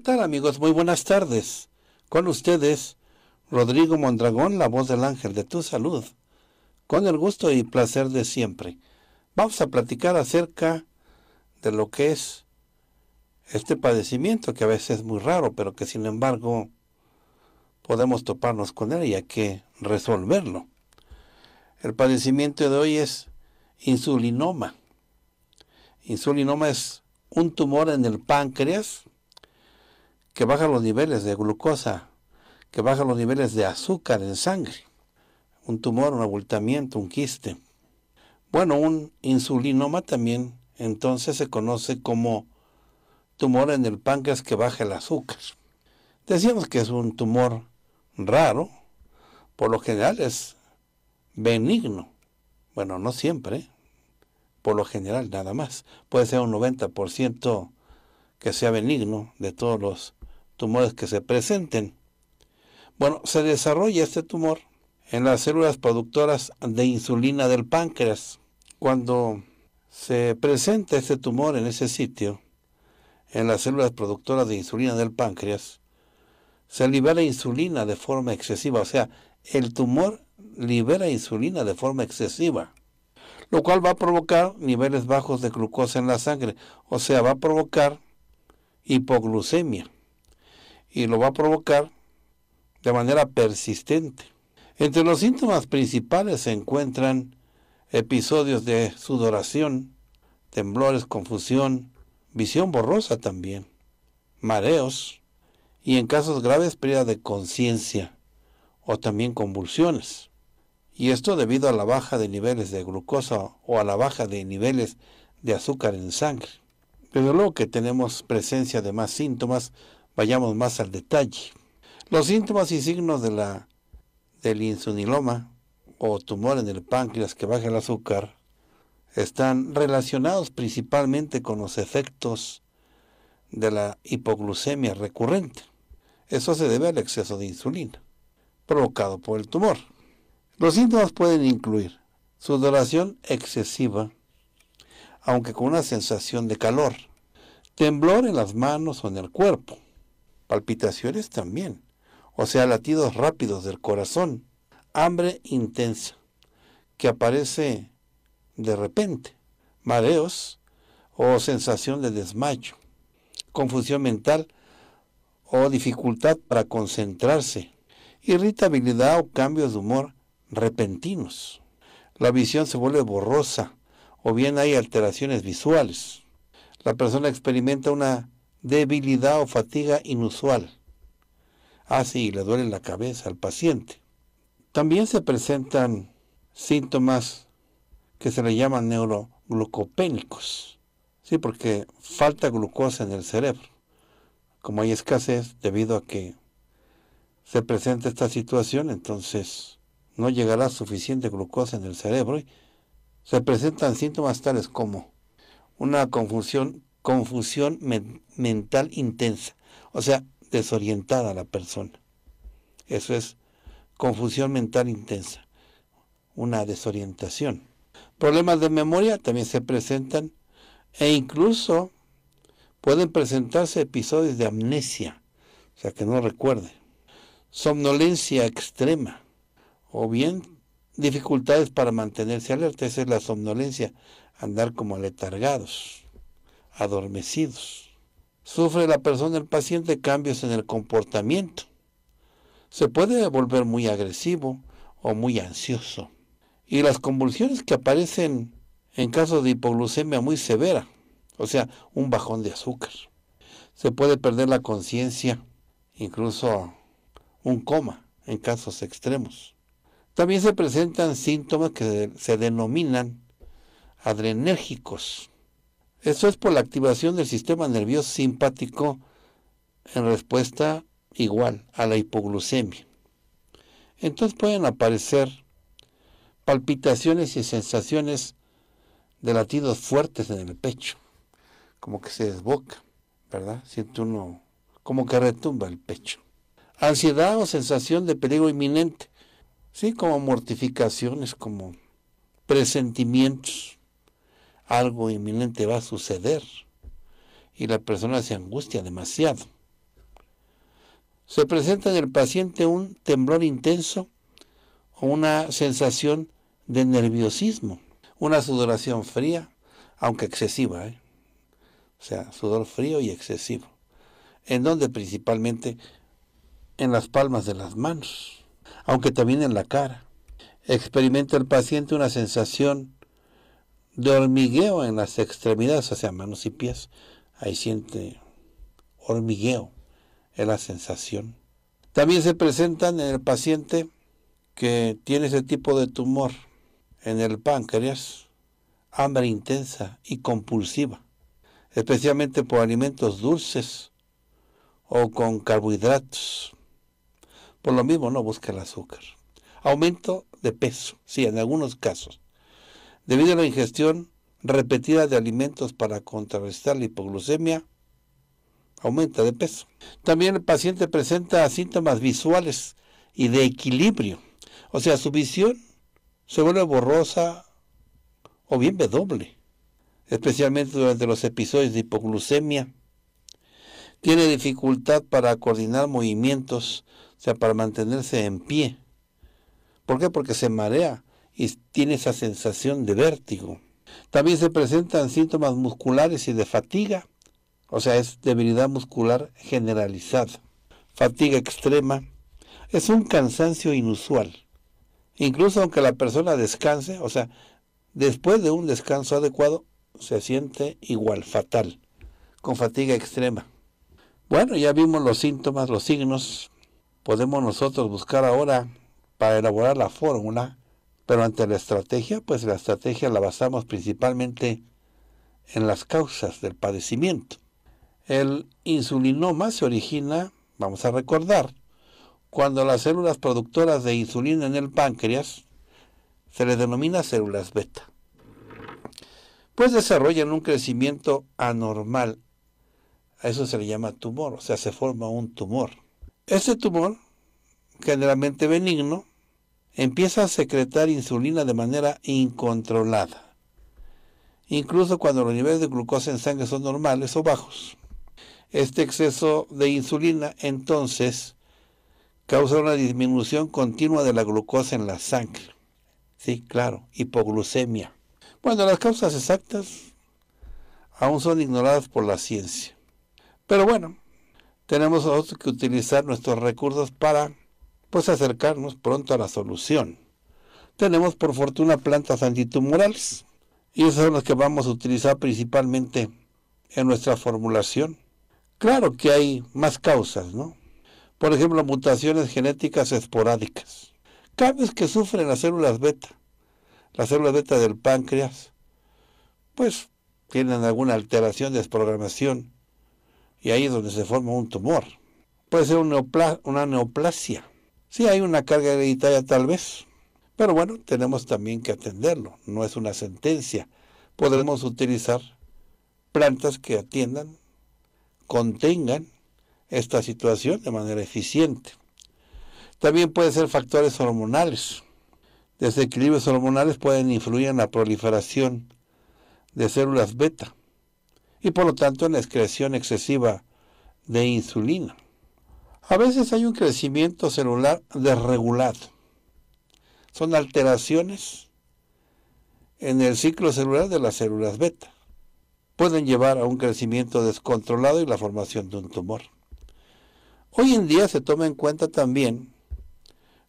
tal amigos? Muy buenas tardes. Con ustedes, Rodrigo Mondragón, la voz del ángel de tu salud. Con el gusto y placer de siempre. Vamos a platicar acerca de lo que es este padecimiento que a veces es muy raro, pero que sin embargo podemos toparnos con él y hay que resolverlo. El padecimiento de hoy es insulinoma. Insulinoma es un tumor en el páncreas que baja los niveles de glucosa, que baja los niveles de azúcar en sangre, un tumor, un abultamiento, un quiste. Bueno, un insulinoma también entonces se conoce como tumor en el páncreas que baja el azúcar. Decíamos que es un tumor raro, por lo general es benigno. Bueno, no siempre, por lo general nada más. Puede ser un 90% que sea benigno de todos los tumores que se presenten. Bueno, se desarrolla este tumor en las células productoras de insulina del páncreas. Cuando se presenta este tumor en ese sitio, en las células productoras de insulina del páncreas, se libera insulina de forma excesiva, o sea, el tumor libera insulina de forma excesiva, lo cual va a provocar niveles bajos de glucosa en la sangre, o sea, va a provocar hipoglucemia y lo va a provocar de manera persistente. Entre los síntomas principales se encuentran episodios de sudoración, temblores, confusión, visión borrosa también, mareos y en casos graves pérdida de conciencia o también convulsiones. Y esto debido a la baja de niveles de glucosa o a la baja de niveles de azúcar en sangre. Pero luego que tenemos presencia de más síntomas Vayamos más al detalle. Los síntomas y signos de la, del insuniloma o tumor en el páncreas que baja el azúcar están relacionados principalmente con los efectos de la hipoglucemia recurrente. Eso se debe al exceso de insulina provocado por el tumor. Los síntomas pueden incluir sudoración excesiva, aunque con una sensación de calor, temblor en las manos o en el cuerpo, palpitaciones también, o sea, latidos rápidos del corazón, hambre intensa, que aparece de repente, mareos o sensación de desmayo, confusión mental o dificultad para concentrarse, irritabilidad o cambios de humor repentinos. La visión se vuelve borrosa o bien hay alteraciones visuales. La persona experimenta una debilidad o fatiga inusual. Ah, sí, le duele la cabeza al paciente. También se presentan síntomas que se le llaman neuroglucopénicos. Sí, porque falta glucosa en el cerebro. Como hay escasez debido a que se presenta esta situación, entonces no llegará suficiente glucosa en el cerebro y se presentan síntomas tales como una confusión confusión mental intensa, o sea, desorientada la persona. Eso es confusión mental intensa, una desorientación. Problemas de memoria también se presentan e incluso pueden presentarse episodios de amnesia, o sea, que no recuerde, somnolencia extrema o bien dificultades para mantenerse alerta, esa es la somnolencia, andar como letargados adormecidos. Sufre la persona, el paciente, cambios en el comportamiento. Se puede volver muy agresivo o muy ansioso. Y las convulsiones que aparecen en casos de hipoglucemia muy severa, o sea, un bajón de azúcar. Se puede perder la conciencia, incluso un coma en casos extremos. También se presentan síntomas que se denominan adrenérgicos, eso es por la activación del sistema nervioso simpático en respuesta igual a la hipoglucemia. Entonces pueden aparecer palpitaciones y sensaciones de latidos fuertes en el pecho, como que se desboca, ¿verdad? Siento uno como que retumba el pecho. Ansiedad o sensación de peligro inminente, sí, como mortificaciones, como presentimientos algo inminente va a suceder y la persona se angustia demasiado. Se presenta en el paciente un temblor intenso o una sensación de nerviosismo, una sudoración fría, aunque excesiva, ¿eh? o sea, sudor frío y excesivo, en donde principalmente en las palmas de las manos, aunque también en la cara. Experimenta el paciente una sensación de hormigueo en las extremidades, o sea, manos y pies. Ahí siente hormigueo, en la sensación. También se presentan en el paciente que tiene ese tipo de tumor en el páncreas, hambre intensa y compulsiva, especialmente por alimentos dulces o con carbohidratos. Por lo mismo no busca el azúcar. Aumento de peso, sí, en algunos casos. Debido a la ingestión repetida de alimentos para contrarrestar la hipoglucemia, aumenta de peso. También el paciente presenta síntomas visuales y de equilibrio. O sea, su visión se vuelve borrosa o bien ve doble, especialmente durante los episodios de hipoglucemia. Tiene dificultad para coordinar movimientos, o sea, para mantenerse en pie. ¿Por qué? Porque se marea y tiene esa sensación de vértigo. También se presentan síntomas musculares y de fatiga, o sea, es debilidad muscular generalizada. Fatiga extrema es un cansancio inusual. Incluso aunque la persona descanse, o sea, después de un descanso adecuado, se siente igual, fatal, con fatiga extrema. Bueno, ya vimos los síntomas, los signos. Podemos nosotros buscar ahora, para elaborar la fórmula, pero ante la estrategia, pues la estrategia la basamos principalmente en las causas del padecimiento. El insulinoma se origina, vamos a recordar, cuando las células productoras de insulina en el páncreas se les denomina células beta, pues desarrollan un crecimiento anormal. A eso se le llama tumor, o sea, se forma un tumor. Ese tumor, generalmente benigno, empieza a secretar insulina de manera incontrolada, incluso cuando los niveles de glucosa en sangre son normales o bajos. Este exceso de insulina entonces causa una disminución continua de la glucosa en la sangre. Sí, claro, hipoglucemia. Bueno, las causas exactas aún son ignoradas por la ciencia. Pero bueno, tenemos que utilizar nuestros recursos para pues acercarnos pronto a la solución. Tenemos por fortuna plantas antitumorales y esas son las que vamos a utilizar principalmente en nuestra formulación. Claro que hay más causas, ¿no? Por ejemplo, mutaciones genéticas esporádicas. Cambios que sufren las células beta. Las células beta del páncreas, pues tienen alguna alteración, desprogramación, y ahí es donde se forma un tumor. Puede ser una neoplasia, Sí hay una carga hereditaria tal vez, pero bueno, tenemos también que atenderlo, no es una sentencia. Podremos utilizar plantas que atiendan, contengan esta situación de manera eficiente. También pueden ser factores hormonales. Desequilibrios hormonales pueden influir en la proliferación de células beta y por lo tanto en la excreción excesiva de insulina. A veces hay un crecimiento celular desregulado. Son alteraciones en el ciclo celular de las células beta. Pueden llevar a un crecimiento descontrolado y la formación de un tumor. Hoy en día se toma en cuenta también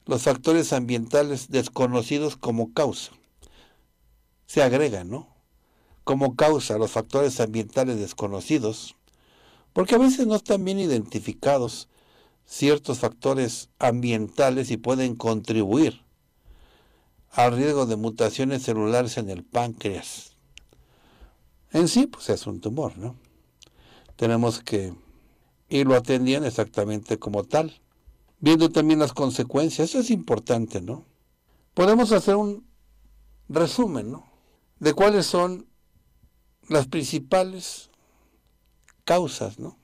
los factores ambientales desconocidos como causa. Se agregan, ¿no? Como causa los factores ambientales desconocidos, porque a veces no están bien identificados ciertos factores ambientales y pueden contribuir al riesgo de mutaciones celulares en el páncreas. En sí, pues es un tumor, ¿no? Tenemos que irlo atendiendo exactamente como tal, viendo también las consecuencias, eso es importante, ¿no? Podemos hacer un resumen, ¿no? De cuáles son las principales causas, ¿no?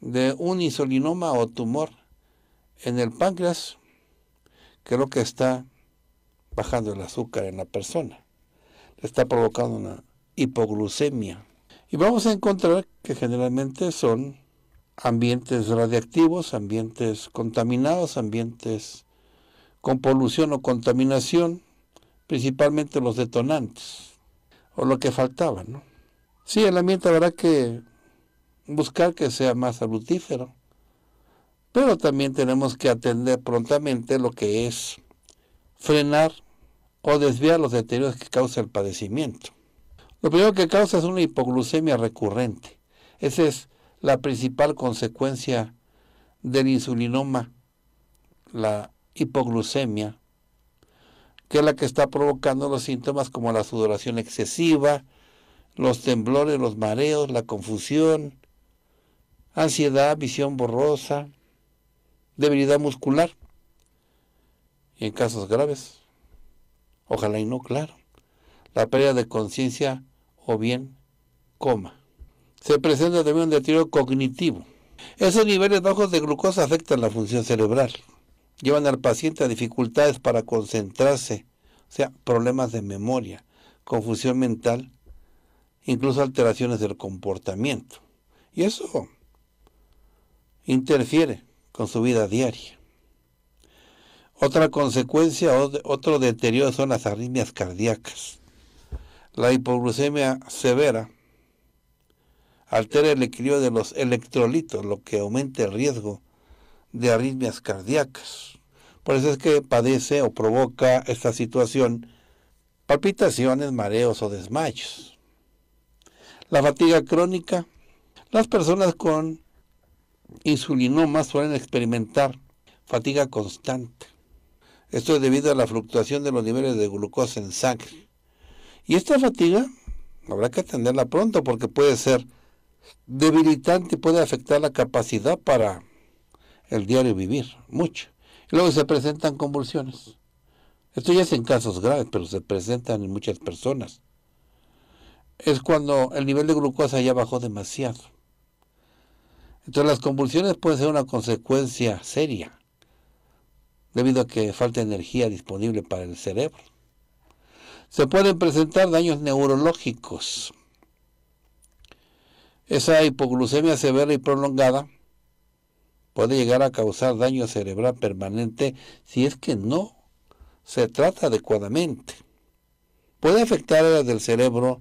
de un insulinoma o tumor en el páncreas, que lo que está bajando el azúcar en la persona. Le está provocando una hipoglucemia. Y vamos a encontrar que generalmente son ambientes radiactivos, ambientes contaminados, ambientes con polución o contaminación, principalmente los detonantes, o lo que faltaba, ¿no? Sí, el ambiente, la verdad que buscar que sea más salutífero. Pero también tenemos que atender prontamente lo que es frenar o desviar los deterioros que causa el padecimiento. Lo primero que causa es una hipoglucemia recurrente. Esa es la principal consecuencia del insulinoma, la hipoglucemia, que es la que está provocando los síntomas como la sudoración excesiva, los temblores, los mareos, la confusión, ansiedad, visión borrosa, debilidad muscular. Y en casos graves, ojalá y no, claro, la pérdida de conciencia o bien coma. Se presenta también un deterioro cognitivo. Esos niveles bajos de glucosa afectan la función cerebral. Llevan al paciente a dificultades para concentrarse, o sea, problemas de memoria, confusión mental, incluso alteraciones del comportamiento. Y eso interfiere con su vida diaria. Otra consecuencia, otro deterioro son las arritmias cardíacas. La hipoglucemia severa altera el equilibrio de los electrolitos, lo que aumenta el riesgo de arritmias cardíacas. Por eso es que padece o provoca esta situación palpitaciones, mareos o desmayos. La fatiga crónica. Las personas con insulinomas suelen experimentar fatiga constante. Esto es debido a la fluctuación de los niveles de glucosa en sangre. Y esta fatiga habrá que atenderla pronto porque puede ser debilitante y puede afectar la capacidad para el diario vivir, mucho. Y luego se presentan convulsiones. Esto ya es en casos graves, pero se presentan en muchas personas. Es cuando el nivel de glucosa ya bajó demasiado. Entonces las convulsiones pueden ser una consecuencia seria, debido a que falta energía disponible para el cerebro. Se pueden presentar daños neurológicos. Esa hipoglucemia severa y prolongada puede llegar a causar daño cerebral permanente si es que no se trata adecuadamente. Puede afectar a las del cerebro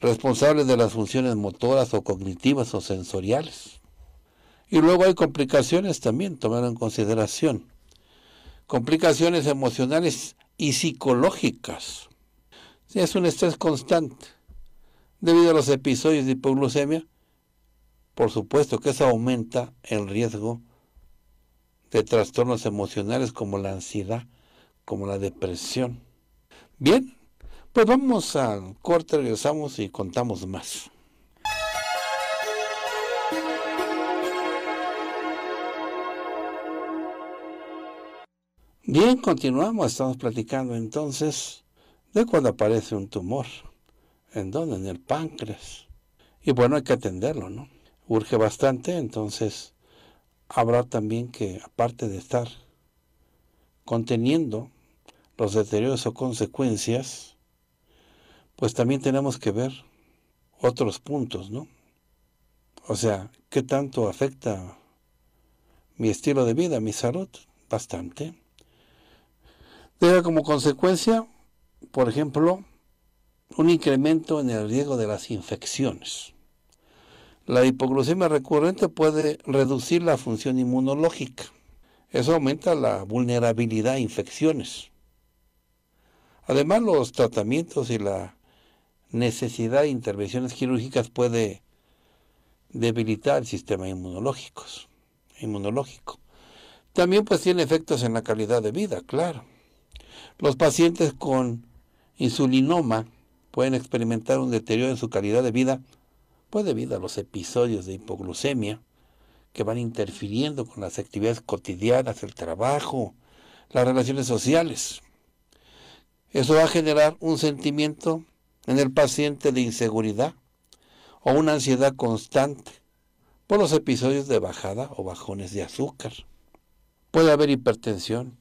responsables de las funciones motoras o cognitivas o sensoriales. Y luego hay complicaciones también, tomar en consideración. Complicaciones emocionales y psicológicas. Si es un estrés constante. Debido a los episodios de hipoglucemia, por supuesto que eso aumenta el riesgo de trastornos emocionales como la ansiedad, como la depresión. Bien, pues vamos al corte, regresamos y contamos más. Bien, continuamos, estamos platicando entonces de cuando aparece un tumor. ¿En dónde? En el páncreas. Y bueno, hay que atenderlo, ¿no? Urge bastante, entonces habrá también que, aparte de estar conteniendo los deterioros o consecuencias, pues también tenemos que ver otros puntos, ¿no? O sea, ¿qué tanto afecta mi estilo de vida, mi salud? Bastante. Deja como consecuencia, por ejemplo, un incremento en el riesgo de las infecciones. La hipoglucemia recurrente puede reducir la función inmunológica. Eso aumenta la vulnerabilidad a infecciones. Además, los tratamientos y la necesidad de intervenciones quirúrgicas puede debilitar el sistema inmunológico. inmunológico. También pues tiene efectos en la calidad de vida, claro. Los pacientes con insulinoma pueden experimentar un deterioro en su calidad de vida, pues debido a los episodios de hipoglucemia que van interfiriendo con las actividades cotidianas, el trabajo, las relaciones sociales. Eso va a generar un sentimiento en el paciente de inseguridad o una ansiedad constante por los episodios de bajada o bajones de azúcar. Puede haber hipertensión,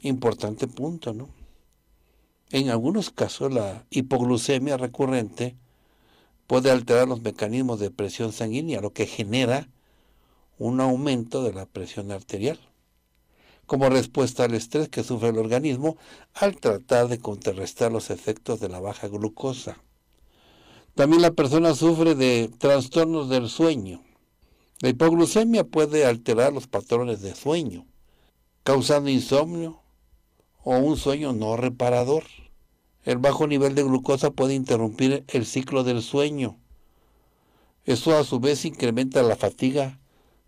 importante punto, ¿no? En algunos casos la hipoglucemia recurrente puede alterar los mecanismos de presión sanguínea, lo que genera un aumento de la presión arterial como respuesta al estrés que sufre el organismo al tratar de contrarrestar los efectos de la baja glucosa. También la persona sufre de trastornos del sueño. La hipoglucemia puede alterar los patrones de sueño, causando insomnio o un sueño no reparador. El bajo nivel de glucosa puede interrumpir el ciclo del sueño. Eso a su vez incrementa la fatiga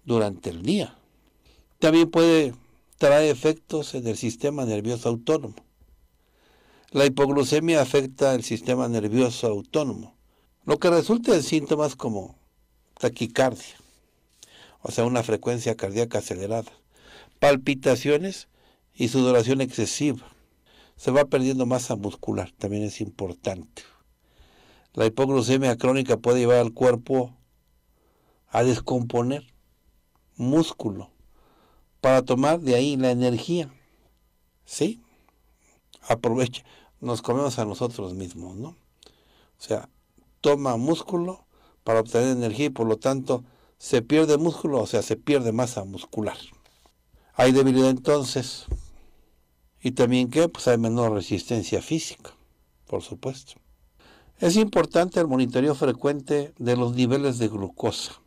durante el día. También puede trae efectos en el sistema nervioso autónomo. La hipoglucemia afecta el sistema nervioso autónomo, lo que resulta en síntomas como taquicardia, o sea, una frecuencia cardíaca acelerada, palpitaciones y sudoración excesiva. Se va perdiendo masa muscular, también es importante. La hipoglucemia crónica puede llevar al cuerpo a descomponer músculo, para tomar de ahí la energía. ¿Sí? Aprovecha, nos comemos a nosotros mismos, ¿no? O sea, toma músculo para obtener energía y por lo tanto se pierde músculo, o sea, se pierde masa muscular. Hay debilidad entonces. Y también qué? pues hay menor resistencia física, por supuesto. Es importante el monitoreo frecuente de los niveles de glucosa.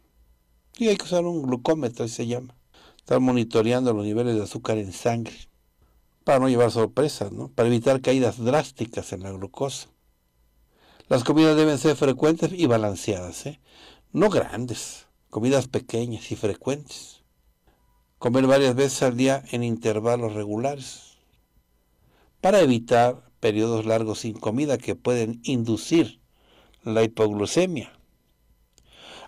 Y hay que usar un glucómetro, se llama estar monitoreando los niveles de azúcar en sangre para no llevar sorpresas, ¿no? para evitar caídas drásticas en la glucosa. Las comidas deben ser frecuentes y balanceadas, ¿eh? no grandes, comidas pequeñas y frecuentes. Comer varias veces al día en intervalos regulares para evitar periodos largos sin comida que pueden inducir la hipoglucemia.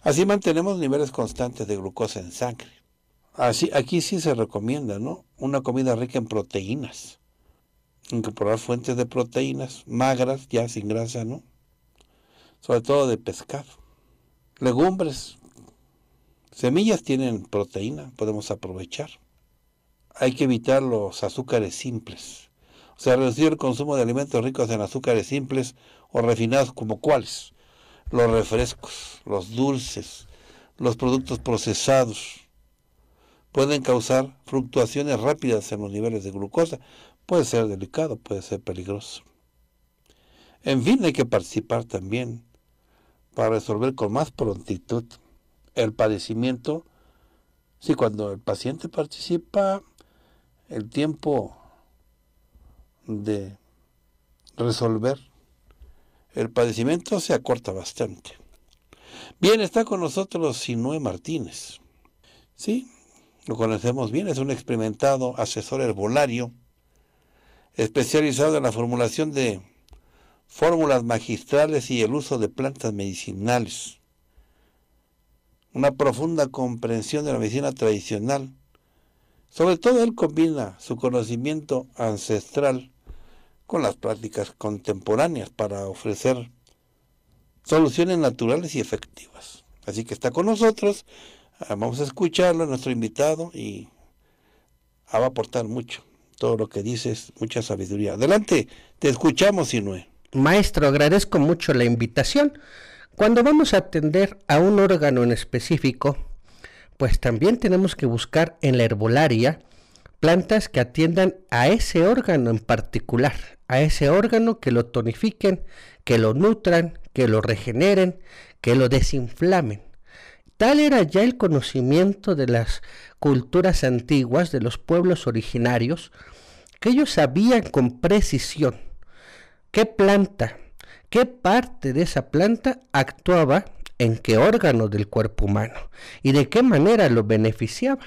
Así mantenemos niveles constantes de glucosa en sangre aquí sí se recomienda, ¿no? Una comida rica en proteínas. Incorporar fuentes de proteínas magras, ya sin grasa, ¿no? Sobre todo de pescado. Legumbres. Semillas tienen proteína, podemos aprovechar. Hay que evitar los azúcares simples. O sea, reducir el consumo de alimentos ricos en azúcares simples o refinados como cuáles. Los refrescos, los dulces, los productos procesados pueden causar fluctuaciones rápidas en los niveles de glucosa. Puede ser delicado, puede ser peligroso. En fin, hay que participar también para resolver con más prontitud el padecimiento. Si cuando el paciente participa, el tiempo de resolver el padecimiento se acorta bastante. Bien, está con nosotros Sinue Martínez. Sí, lo conocemos bien, es un experimentado asesor herbolario especializado en la formulación de fórmulas magistrales y el uso de plantas medicinales. Una profunda comprensión de la medicina tradicional. Sobre todo él combina su conocimiento ancestral con las prácticas contemporáneas para ofrecer soluciones naturales y efectivas. Así que está con nosotros Ah, vamos a escucharlo, nuestro invitado, y ah, va a aportar mucho. Todo lo que dices, mucha sabiduría. Adelante, te escuchamos, Sinue. Maestro, agradezco mucho la invitación. Cuando vamos a atender a un órgano en específico, pues también tenemos que buscar en la herbolaria plantas que atiendan a ese órgano en particular, a ese órgano que lo tonifiquen, que lo nutran, que lo regeneren, que lo desinflamen. Tal era ya el conocimiento de las culturas antiguas, de los pueblos originarios, que ellos sabían con precisión qué planta, qué parte de esa planta actuaba en qué órgano del cuerpo humano y de qué manera lo beneficiaba.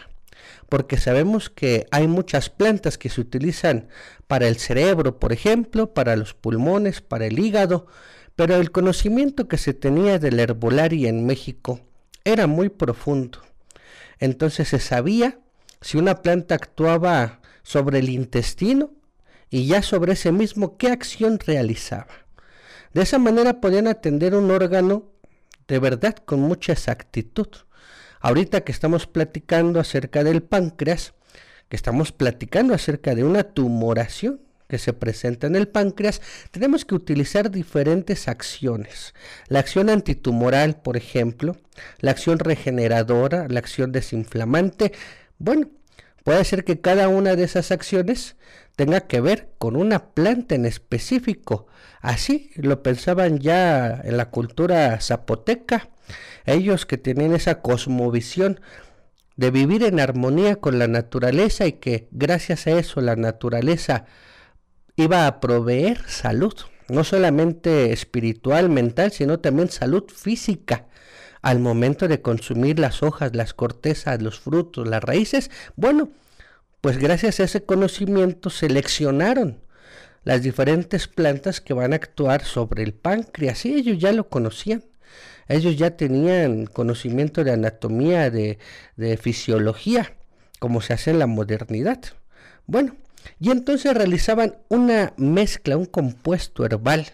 Porque sabemos que hay muchas plantas que se utilizan para el cerebro, por ejemplo, para los pulmones, para el hígado, pero el conocimiento que se tenía del herbolario herbolaria en México era muy profundo. Entonces se sabía si una planta actuaba sobre el intestino y ya sobre ese mismo qué acción realizaba. De esa manera podían atender un órgano de verdad con mucha exactitud. Ahorita que estamos platicando acerca del páncreas, que estamos platicando acerca de una tumoración, que se presenta en el páncreas, tenemos que utilizar diferentes acciones. La acción antitumoral, por ejemplo, la acción regeneradora, la acción desinflamante. Bueno, puede ser que cada una de esas acciones tenga que ver con una planta en específico. Así lo pensaban ya en la cultura zapoteca, ellos que tienen esa cosmovisión de vivir en armonía con la naturaleza y que gracias a eso la naturaleza iba a proveer salud, no solamente espiritual, mental, sino también salud física. Al momento de consumir las hojas, las cortezas, los frutos, las raíces, bueno, pues gracias a ese conocimiento seleccionaron las diferentes plantas que van a actuar sobre el páncreas. Y ellos ya lo conocían. Ellos ya tenían conocimiento de anatomía, de, de fisiología, como se hace en la modernidad. Bueno, y entonces realizaban una mezcla, un compuesto herbal,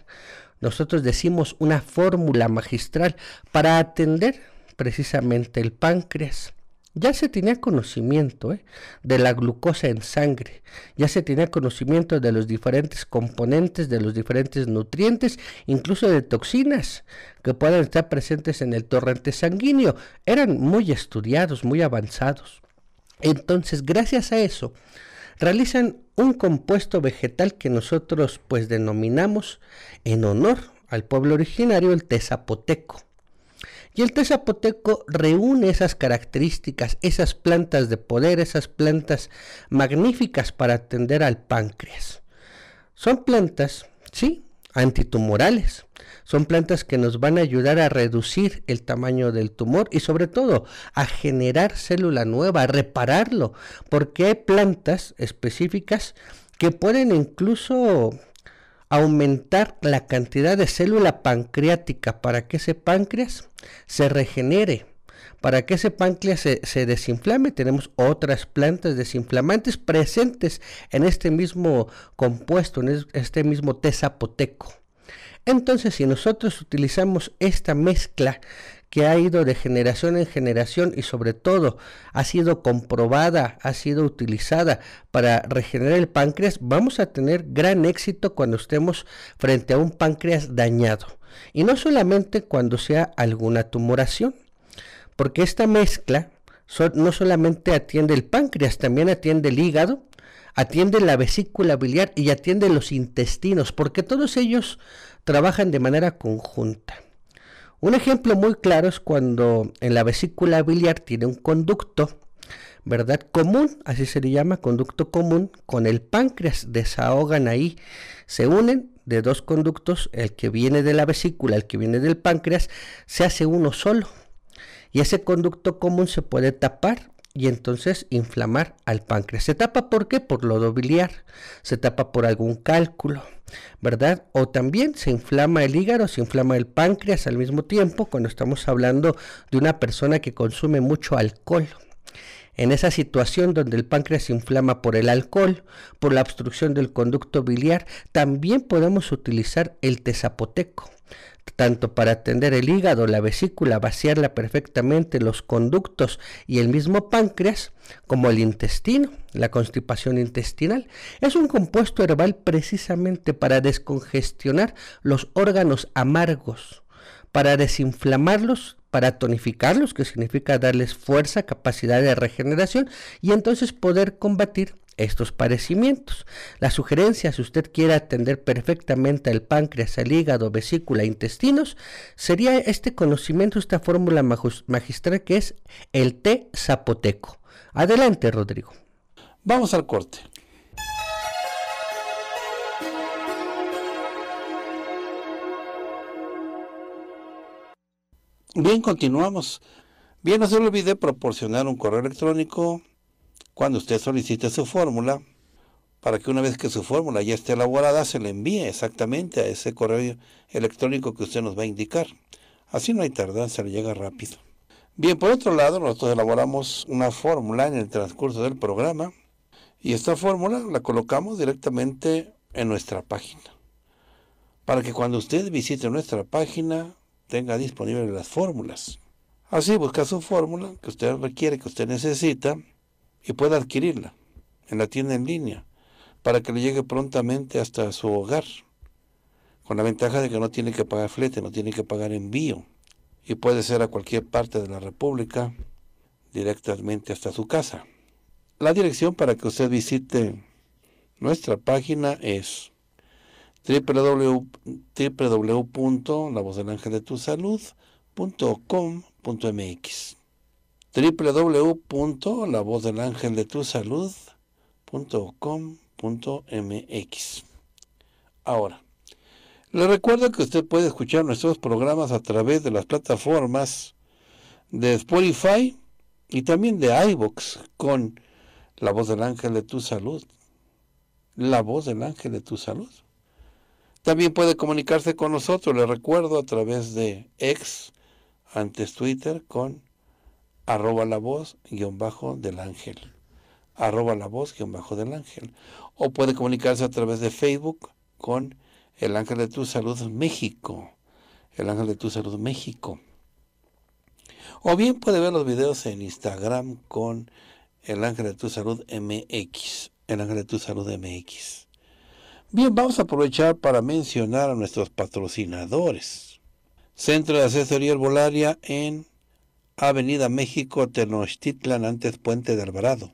nosotros decimos una fórmula magistral para atender precisamente el páncreas. Ya se tenía conocimiento ¿eh? de la glucosa en sangre, ya se tenía conocimiento de los diferentes componentes, de los diferentes nutrientes, incluso de toxinas que puedan estar presentes en el torrente sanguíneo. Eran muy estudiados, muy avanzados. Entonces, gracias a eso, realizan un compuesto vegetal que nosotros pues denominamos en honor al pueblo originario el tezapoteco Y el tezapoteco reúne esas características, esas plantas de poder, esas plantas magníficas para atender al páncreas. Son plantas, sí, antitumorales. Son plantas que nos van a ayudar a reducir el tamaño del tumor y sobre todo a generar célula nueva, a repararlo, porque hay plantas específicas que pueden incluso aumentar la cantidad de célula pancreática para que ese páncreas se regenere para que ese páncreas se, desinflame, tenemos otras plantas desinflamantes presentes en este mismo compuesto, en este mismo té Entonces, si nosotros utilizamos esta mezcla que ha ido de generación en generación y sobre todo ha sido comprobada, ha sido utilizada para regenerar el páncreas, vamos a tener gran éxito cuando estemos frente a un páncreas dañado. Y no solamente cuando sea alguna tumoración porque esta mezcla no solamente atiende el páncreas, también atiende el hígado, atiende la vesícula biliar y atiende los intestinos, porque todos ellos trabajan de manera conjunta. Un ejemplo muy claro es cuando en la vesícula biliar tiene un conducto, ¿verdad? Común, así se le llama, conducto común, con el páncreas, desahogan ahí, se unen de dos conductos, el que viene de la vesícula, el que viene del páncreas, se hace uno solo y ese conducto común se puede tapar y entonces inflamar al páncreas. Se tapa por qué? Por lodo biliar, se tapa por algún cálculo, ¿verdad? O también se inflama el hígado, se inflama el páncreas al mismo tiempo cuando estamos hablando de una persona que consume mucho alcohol. En esa situación donde el páncreas se inflama por el alcohol, por la obstrucción del conducto biliar, también podemos utilizar el tezapoteco tanto para atender el hígado, la vesícula, vaciarla perfectamente, los conductos y el mismo páncreas, como el intestino, la constipación intestinal. Es un compuesto herbal precisamente para descongestionar los órganos amargos, para desinflamarlos para tonificarlos, que significa darles fuerza, capacidad de regeneración, y entonces poder combatir estos parecimientos, La sugerencia, si usted quiere atender perfectamente al páncreas, el hígado, vesícula, intestinos, sería este conocimiento, esta fórmula magistral que es el té zapoteco. Adelante, Rodrigo. Vamos al corte. Bien, continuamos. Bien, no se olvide proporcionar un correo electrónico cuando usted solicite su fórmula, para que una vez que su fórmula ya esté elaborada, se le envíe exactamente a ese correo electrónico que usted nos va a indicar. Así no hay tardanza, le llega rápido. Bien, por otro lado, nosotros elaboramos una fórmula en el transcurso del programa y esta fórmula la colocamos directamente en nuestra página. Para que cuando usted visite nuestra página tenga disponibles las fórmulas. Así busca su fórmula que usted requiere, que usted necesita y pueda adquirirla en la tienda en línea para que le llegue prontamente hasta su hogar, con la ventaja de que no tiene que pagar flete, no tiene que pagar envío y puede ser a cualquier parte de la República directamente hasta su casa. La dirección para que usted visite nuestra página es mx www.lavozdelangeldetusalud.com.mx. Ahora, le recuerdo que usted puede escuchar nuestros programas a través de las plataformas de Spotify y también de iVoox con La Voz del Ángel de Tu Salud. La Voz del Ángel de Tu Salud. También puede comunicarse con nosotros, le recuerdo, a través de X, antes Twitter, con arroba la voz guión bajo del ángel, arroba la voz guión bajo del ángel. O puede comunicarse a través de Facebook con el ángel de tu salud México, el ángel de tu salud México. O bien puede ver los videos en Instagram con el ángel de tu salud MX, el ángel de tu salud MX. Bien, vamos a aprovechar para mencionar a nuestros patrocinadores. Centro de Asesoría Herbolaria en Avenida México Tenochtitlan, antes Puente de Alvarado.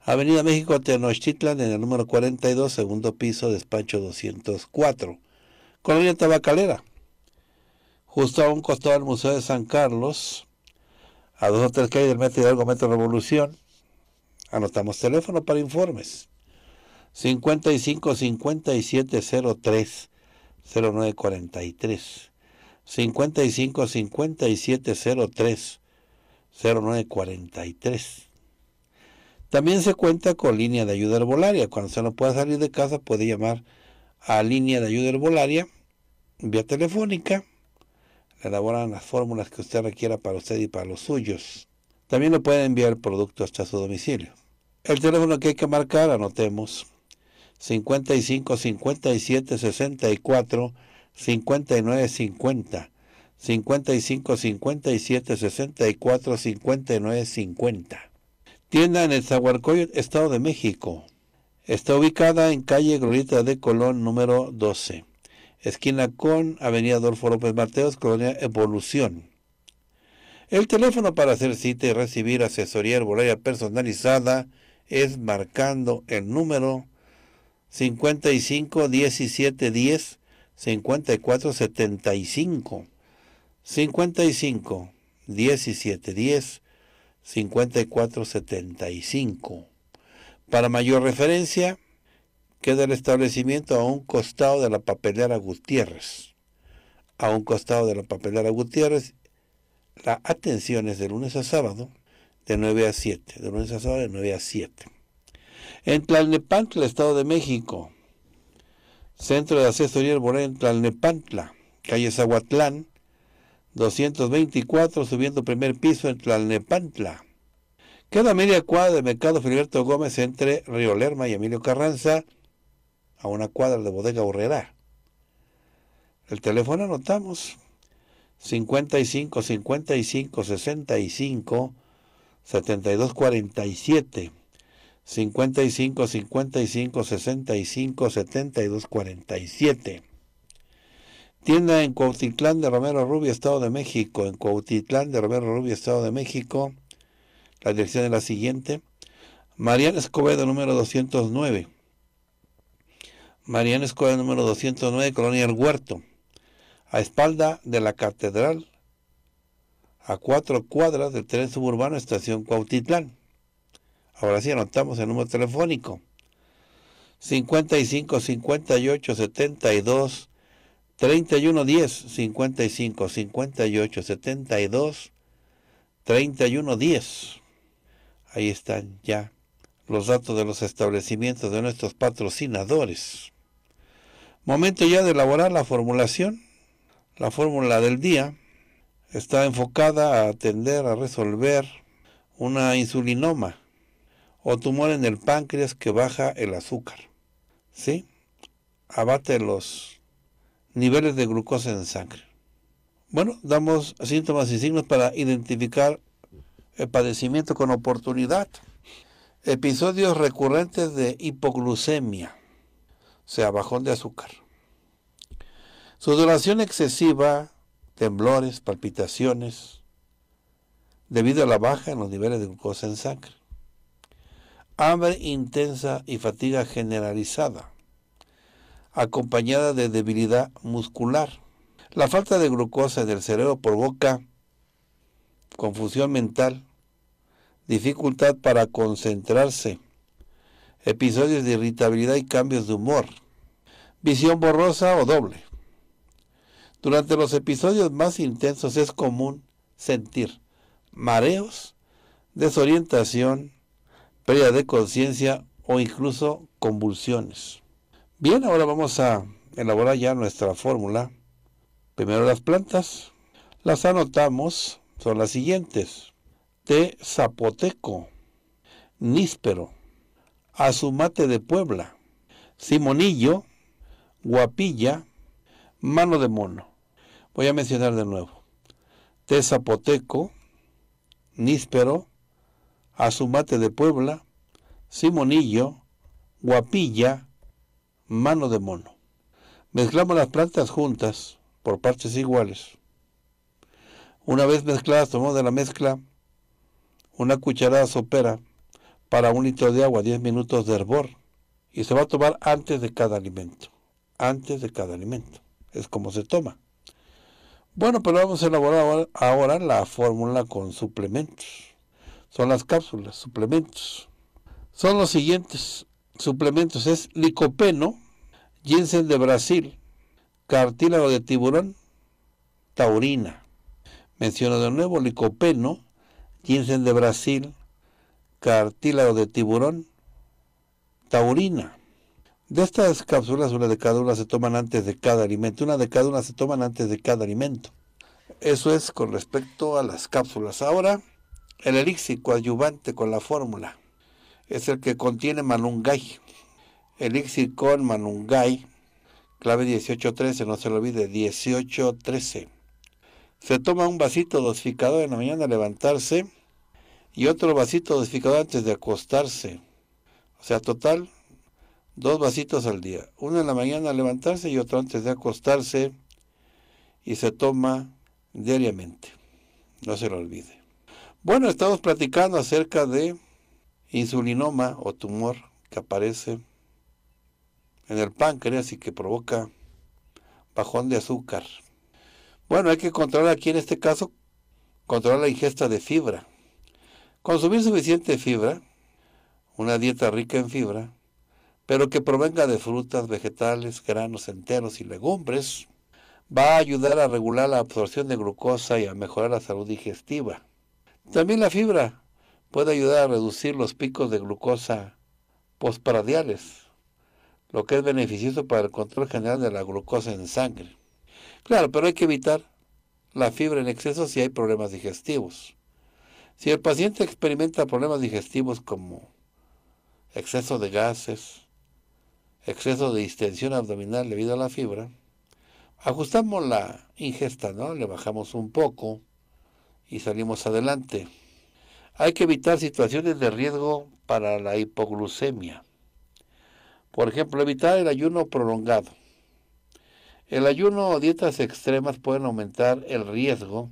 Avenida México Tenochtitlan, en el número 42, segundo piso, despacho 204. Colonia Tabacalera. Justo a un costado del Museo de San Carlos, a dos o tres calles del metro Hidalgo Metro Revolución. Anotamos teléfono para informes. 55 5703 0943. 55 57 03 0943. También se cuenta con línea de ayuda herbolaria. Cuando se no pueda salir de casa puede llamar a línea de ayuda herbolaria vía telefónica. Le elaboran las fórmulas que usted requiera para usted y para los suyos. También le pueden enviar el producto hasta su domicilio. El teléfono que hay que marcar, anotemos, 55 57 64 5950, 57 64, 5950. Tienda en el Zaguarcoyo, Estado de México. Está ubicada en calle Glorita de Colón, número 12. Esquina con Avenida Adolfo López Mateos, Colonia Evolución. El teléfono para hacer cita y recibir asesoría herbolaria personalizada es marcando el número 55 17 10 5475 55 17, 54, 5475. Para mayor referencia, queda el establecimiento a un costado de la papelera Gutiérrez. A un costado de la papelera Gutiérrez, la atención es de lunes a sábado de 9 a 7, de lunes a sábado de 9 a 7. En Tlalnepantla, Estado de México, Centro de Asesoría Arborea en Tlalnepantla, calle Zahuatlán, 224, subiendo primer piso en Tlalnepantla. Queda media cuadra de Mercado Filiberto Gómez entre Río Lerma y Emilio Carranza, a una cuadra de Bodega Urrera. El teléfono anotamos 55 55 65 72 47. 55 55 65 72 47. Tienda en Cuautitlán de Romero Rubio, Estado de México. En Cuautitlán de Romero Rubio, Estado de México. La dirección es la siguiente. Mariana Escobedo, número 209. Mariana Escobedo, número 209, Colonia El Huerto. A espalda de la Catedral, a cuatro cuadras del tren suburbano, Estación Cuautitlán. Ahora sí anotamos el número telefónico. 55 58 72 31 10 55 58 72 31 10. Ahí están ya los datos de los establecimientos de nuestros patrocinadores. Momento ya de elaborar la formulación. La fórmula del día está enfocada a atender, a resolver una insulinoma o tumor en el páncreas que baja el azúcar. ¿Sí? Abate los niveles de glucosa en sangre. Bueno, damos síntomas y signos para identificar el padecimiento con oportunidad. Episodios recurrentes de hipoglucemia, o sea, bajón de azúcar. Sudoración excesiva, temblores, palpitaciones, debido a la baja en los niveles de glucosa en sangre hambre intensa y fatiga generalizada, acompañada de debilidad muscular. La falta de glucosa en el cerebro provoca confusión mental, dificultad para concentrarse, episodios de irritabilidad y cambios de humor, visión borrosa o doble. Durante los episodios más intensos es común sentir mareos, desorientación, pérdida de conciencia o incluso convulsiones. Bien, ahora vamos a elaborar ya nuestra fórmula. Primero las plantas. Las anotamos, son las siguientes. Té zapoteco, níspero, azumate de Puebla, simonillo, guapilla, mano de mono. Voy a mencionar de nuevo. Té zapoteco, níspero, Azumate de Puebla, Simonillo, Guapilla, Mano de Mono. Mezclamos las plantas juntas por partes iguales. Una vez mezcladas, tomamos de la mezcla una cucharada sopera para un litro de agua, 10 minutos de hervor. Y se va a tomar antes de cada alimento. Antes de cada alimento. Es como se toma. Bueno, pero pues vamos a elaborar ahora la fórmula con suplementos son las cápsulas, suplementos. Son los siguientes suplementos, es licopeno, ginseng de Brasil, cartílago de tiburón, taurina. Menciono de nuevo licopeno, ginseng de Brasil, cartílago de tiburón, taurina. De estas cápsulas, una de cada una se toman antes de cada alimento. Una de cada una se toman antes de cada alimento. Eso es con respecto a las cápsulas. Ahora el elixir coadyuvante con la fórmula es el que contiene manungay. Elixir con manungay, clave 1813, no se lo olvide, 1813. Se toma un vasito dosificador en la mañana al levantarse y otro vasito dosificador antes de acostarse. O sea, total, dos vasitos al día. Uno en la mañana al levantarse y otro antes de acostarse. Y se toma diariamente. No se lo olvide. Bueno, estamos platicando acerca de insulinoma o tumor que aparece en el páncreas y que provoca bajón de azúcar. Bueno, hay que controlar aquí en este caso, controlar la ingesta de fibra. Consumir suficiente fibra, una dieta rica en fibra, pero que provenga de frutas, vegetales, granos enteros y legumbres, va a ayudar a regular la absorción de glucosa y a mejorar la salud digestiva. También la fibra puede ayudar a reducir los picos de glucosa postparadiales, lo que es beneficioso para el control general de la glucosa en sangre. Claro, pero hay que evitar la fibra en exceso si hay problemas digestivos. Si el paciente experimenta problemas digestivos como exceso de gases, exceso de distensión abdominal debido a la fibra, ajustamos la ingesta, ¿no? Le bajamos un poco y salimos adelante. Hay que evitar situaciones de riesgo para la hipoglucemia. Por ejemplo, evitar el ayuno prolongado. El ayuno o dietas extremas pueden aumentar el riesgo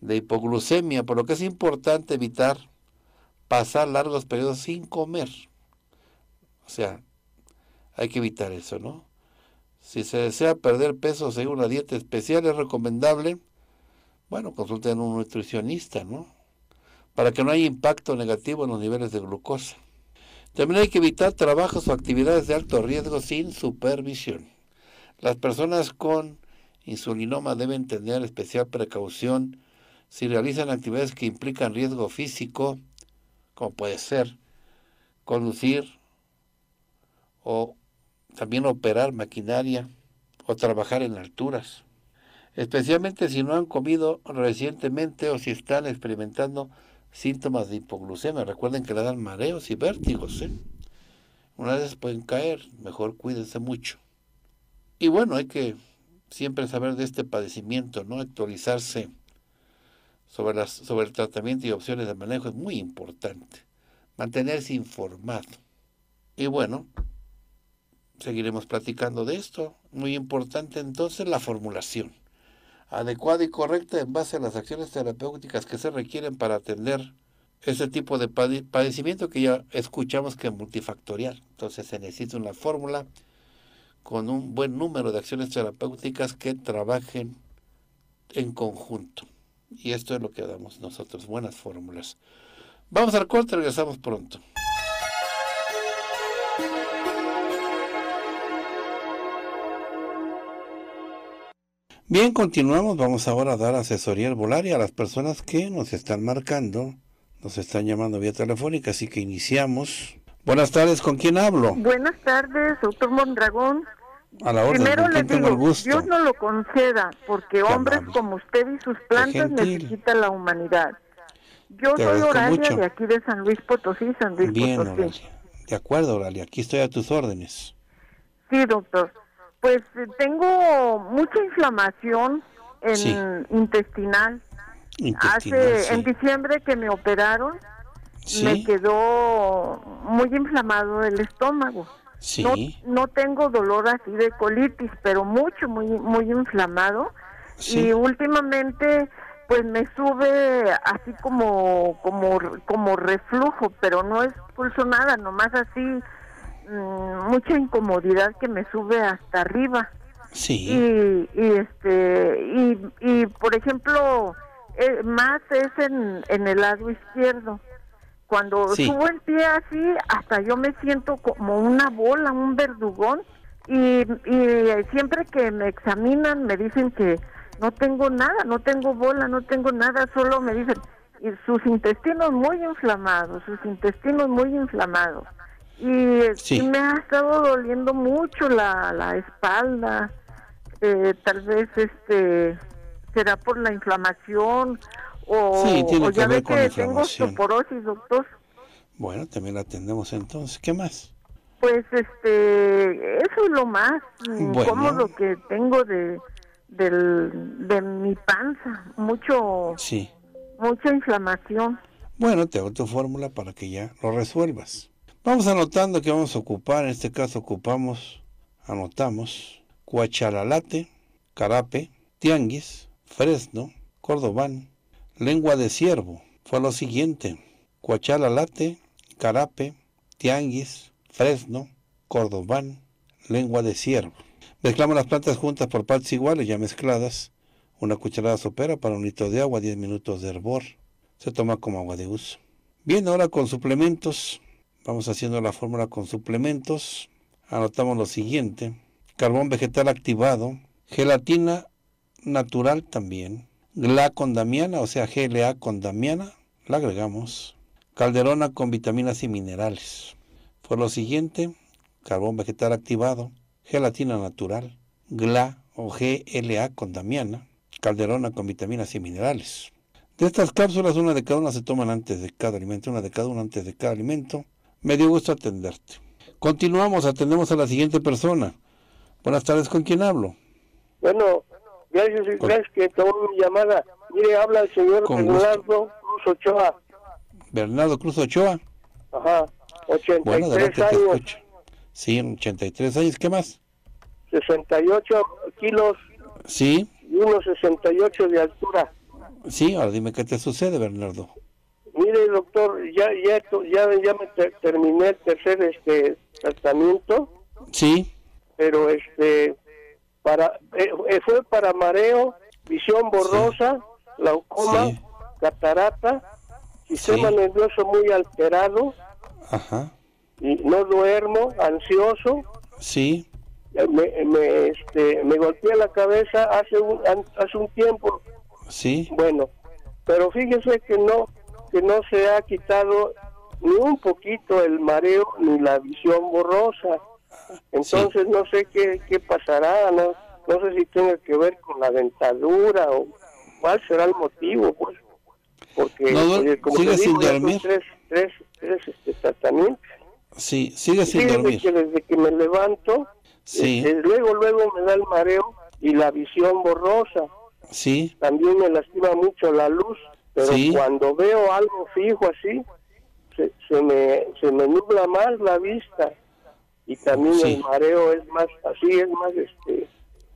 de hipoglucemia, por lo que es importante evitar pasar largos periodos sin comer. O sea, hay que evitar eso, ¿no? Si se desea perder peso según una dieta especial, es recomendable bueno, consulten a un nutricionista, ¿no? Para que no haya impacto negativo en los niveles de glucosa. También hay que evitar trabajos o actividades de alto riesgo sin supervisión. Las personas con insulinoma deben tener especial precaución si realizan actividades que implican riesgo físico, como puede ser conducir o también operar maquinaria o trabajar en alturas especialmente si no han comido recientemente o si están experimentando síntomas de hipoglucemia. Recuerden que le dan mareos y vértigos. ¿eh? Una vez pueden caer, mejor cuídense mucho. Y bueno, hay que siempre saber de este padecimiento, ¿no? Actualizarse sobre, las, sobre el tratamiento y opciones de manejo es muy importante. Mantenerse informado. Y bueno, seguiremos platicando de esto. Muy importante entonces la formulación adecuada y correcta en base a las acciones terapéuticas que se requieren para atender ese tipo de padecimiento que ya escuchamos que es multifactorial. Entonces se necesita una fórmula con un buen número de acciones terapéuticas que trabajen en conjunto. Y esto es lo que damos nosotros, buenas fórmulas. Vamos al corte, regresamos pronto. Bien, continuamos. Vamos ahora a dar asesoría y a las personas que nos están marcando, nos están llamando vía telefónica, así que iniciamos. Buenas tardes, ¿con quién hablo? Buenas tardes, doctor Mondragón. A la orden, Primero le digo, Dios no lo conceda, porque hombres como usted y sus plantas necesitan la humanidad. Yo soy Oralia de aquí de San Luis Potosí, San Luis Potosí. De acuerdo, Oralia, aquí estoy a tus órdenes. Sí, doctor. Pues tengo mucha inflamación en intestinal. Hace en diciembre que me operaron me quedó muy inflamado el estómago. No, no tengo dolor así de colitis, pero mucho muy muy inflamado y últimamente pues me sube así como como como reflujo, pero no es nada, nomás así Mm, mucha incomodidad que me sube hasta arriba. Sí. Y, este y, y por ejemplo eh, más es en, en, el lado izquierdo. Cuando subo el pie así, hasta yo me siento como una bola, un verdugón. Y, y siempre que me examinan me dicen que no tengo nada, no tengo bola, no tengo nada, solo me dicen sus intestinos muy inflamados, sus intestinos muy inflamados y sí. me ha estado doliendo mucho la, espalda. Eh, tal vez este será por la inflamación o, ya ve que tengo osteoporosis, doctor. Bueno, también la atendemos entonces. ¿Qué más? Pues este, eso es lo más mm, cómodo que tengo de, del, de mi panza, mucho, sí. mucha inflamación. Bueno, te hago tu fórmula para que ya lo resuelvas. Vamos anotando que vamos a ocupar, en este caso ocupamos, anotamos, Cuachalalate, Carape, Tianguis, Fresno, Cordobán, Lengua de Ciervo. Fue lo siguiente, Cuachalalate, Carape, Tianguis, Fresno, Cordobán, Lengua de Ciervo. Mezclamos las plantas juntas por partes iguales, ya mezcladas. Una cucharada sopera para un litro de agua, 10 minutos de hervor. Se toma como agua de uso. Bien, ahora con suplementos Vamos haciendo la fórmula con suplementos. Anotamos lo siguiente. Carbón vegetal activado. Gelatina natural también. GLA con damiana, o sea GLA con damiana. La agregamos. Calderona con vitaminas y minerales. Fue lo siguiente, carbón vegetal activado, gelatina natural, GLA o GLA con damiana, calderona con vitaminas y minerales. De estas cápsulas, una de cada una se toman antes de cada alimento, una de cada una antes de cada alimento. Me dio gusto atenderte. Continuamos, atendemos a la siguiente persona. Buenas tardes, ¿con quién hablo? Bueno, gracias, gracias que tomó mi llamada. Mire, habla el señor Bernardo Cruz Ochoa. Bernardo Cruz Ochoa. Ajá, 83 años. Sí, 83 años, ¿qué más? 68 kilos. Sí. Y 1.68 de altura. Sí, ahora dime qué te sucede, Bernardo mire doctor, ya ya ya, ya terminé el tercer este tratamiento. Sí. Pero este para eh, eh, fue para mareo, visión borrosa, glaucoma, catarata, sistema nervioso muy alterado. Ajá. Y no duermo, ansioso. Sí. Eh, me, me, este, me golpeé la cabeza hace un, hace un tiempo. Sí. Bueno, pero fíjese que no que no se ha quitado ni un poquito el mareo ni la visión borrosa. Entonces no sé qué, qué pasará, no, no sé si tiene que ver con la dentadura o cuál será el motivo, pues. Porque, como sigue sin Tres, este, tratamientos. Sí, sigue sin desde Que desde que me levanto, este, luego, luego me da el mareo y la visión borrosa. Sí. También me lastima mucho la luz pero cuando veo algo fijo así, se, se, me, se me nubla más la vista y también el mareo es más así, es más este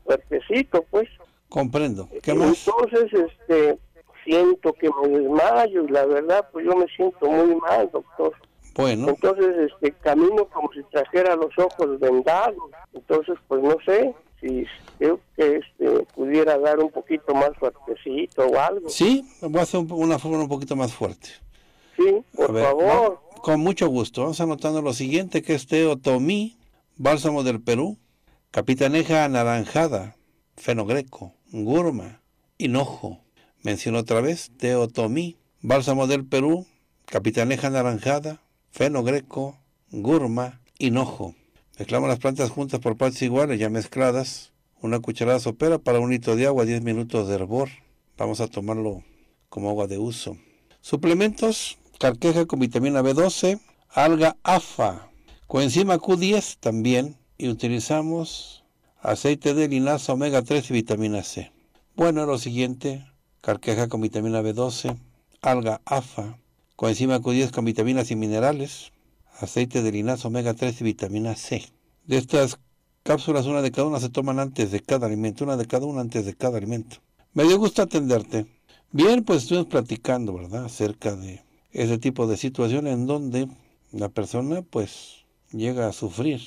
fuertecito, pues. Comprendo. Entonces, este, siento que me desmayo y la verdad, pues yo me siento muy mal, doctor. Bueno. Entonces, este, camino como si trajera los ojos vendados. Entonces, pues no sé si creo este, pudiera dar un poquito más fuertecito o algo. Sí, voy a hacer una forma un poquito más fuerte. Sí, por favor. con mucho gusto. Vamos anotando lo siguiente, que es Teotomí, Bálsamo del Perú, Capitaneja Anaranjada, Fenogreco, Gurma, Hinojo. Menciono otra vez Teotomí, Bálsamo del Perú, Capitaneja Anaranjada, Fenogreco, Gurma, Hinojo. Mezclamos las plantas juntas por partes iguales, ya mezcladas. Una cucharada sopera para un litro de agua, 10 minutos de hervor. Vamos a tomarlo como agua de uso. Suplementos, carqueja con vitamina B12, alga AFA, coenzima Q10 también. Y utilizamos aceite de linaza, omega 3 y vitamina C. Bueno, lo siguiente, carqueja con vitamina B12, alga AFA, coenzima Q10 con vitaminas y minerales, aceite de linaza, omega 3 y vitamina C. De estas cápsulas, una de cada una se toman antes de cada alimento, una de cada una antes de cada alimento. Me dio gusto atenderte. Bien, pues estuvimos platicando, ¿verdad?, acerca de ese tipo de situación en donde la persona, pues, llega a sufrir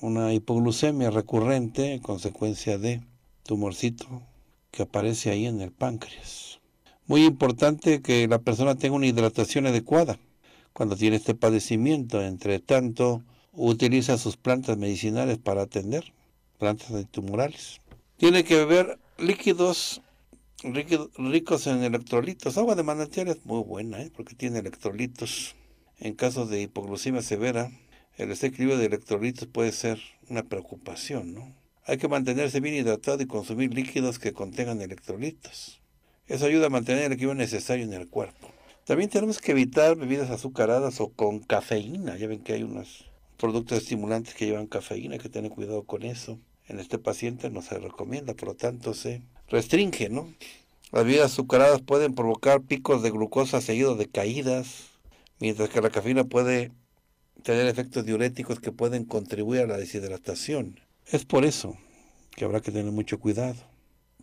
una hipoglucemia recurrente en consecuencia de tumorcito que aparece ahí en el páncreas. Muy importante que la persona tenga una hidratación adecuada cuando tiene este padecimiento. Entre tanto, utiliza sus plantas medicinales para atender, plantas antitumorales. Tiene que beber líquidos ricos en electrolitos. Agua de manantial es muy buena, ¿eh? porque tiene electrolitos. En caso de hipoglucemia severa, el desequilibrio de electrolitos puede ser una preocupación, ¿no? Hay que mantenerse bien hidratado y consumir líquidos que contengan electrolitos. Eso ayuda a mantener el equilibrio necesario en el cuerpo. También tenemos que evitar bebidas azucaradas o con cafeína. Ya ven que hay unos productos estimulantes que llevan cafeína, que tener cuidado con eso. En este paciente no se recomienda, por lo tanto se restringe, ¿no? Las bebidas azucaradas pueden provocar picos de glucosa seguidos de caídas, mientras que la cafeína puede tener efectos diuréticos que pueden contribuir a la deshidratación. Es por eso que habrá que tener mucho cuidado.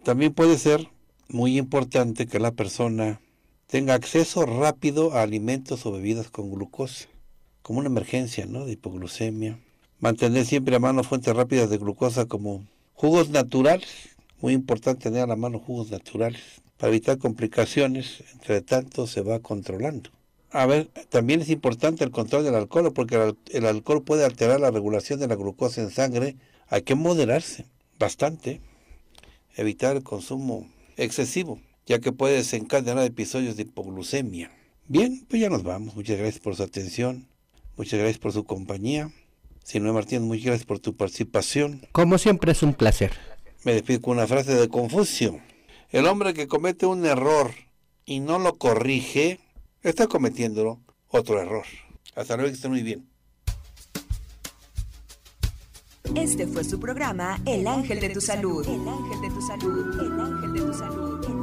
También puede ser muy importante que la persona tenga acceso rápido a alimentos o bebidas con glucosa, como una emergencia ¿no? de hipoglucemia. Mantener siempre a mano fuentes rápidas de glucosa como jugos naturales, muy importante tener a la mano jugos naturales, para evitar complicaciones, entre tanto se va controlando. A ver, también es importante el control del alcohol, porque el, el alcohol puede alterar la regulación de la glucosa en sangre. Hay que moderarse bastante, evitar el consumo excesivo ya que puede desencadenar episodios de hipoglucemia. Bien, pues ya nos vamos. Muchas gracias por su atención. Muchas gracias por su compañía. Señor Martínez, muchas gracias por tu participación. Como siempre es un placer. Me despido con una frase de Confucio. El hombre que comete un error y no lo corrige, está cometiendo otro error. Hasta luego, que estén muy bien. Este fue su programa El Ángel de tu Salud. El Ángel de tu Salud. El Ángel de tu Salud.